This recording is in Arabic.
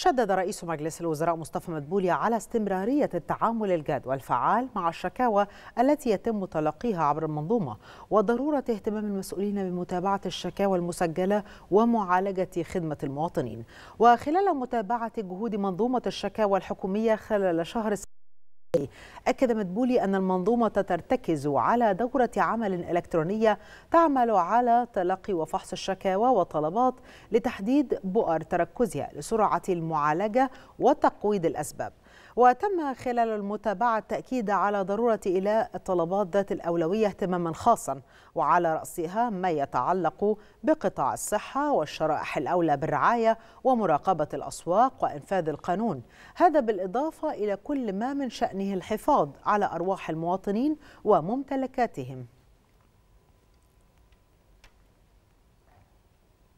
شدد رئيس مجلس الوزراء مصطفى مدبولي على استمرارية التعامل الجاد والفعال مع الشكاوى التي يتم تلقيها عبر المنظومة وضرورة اهتمام المسؤولين بمتابعة الشكاوى المسجلة ومعالجة خدمة المواطنين وخلال متابعة جهود منظومة الشكاوى الحكومية خلال شهر أكد مدبولي أن المنظومة ترتكز على دورة عمل إلكترونية تعمل على تلقي وفحص الشكاوى والطلبات لتحديد بؤر تركزها لسرعة المعالجة وتقويض الأسباب وتم خلال المتابعة التأكيد على ضرورة إيلاء الطلبات ذات الأولوية اهتماما خاصا وعلى رأسها ما يتعلق بقطاع الصحة والشرائح الأولى بالرعاية ومراقبة الأسواق وإنفاذ القانون هذا بالإضافة إلى كل ما من شأنه الحفاظ على أرواح المواطنين وممتلكاتهم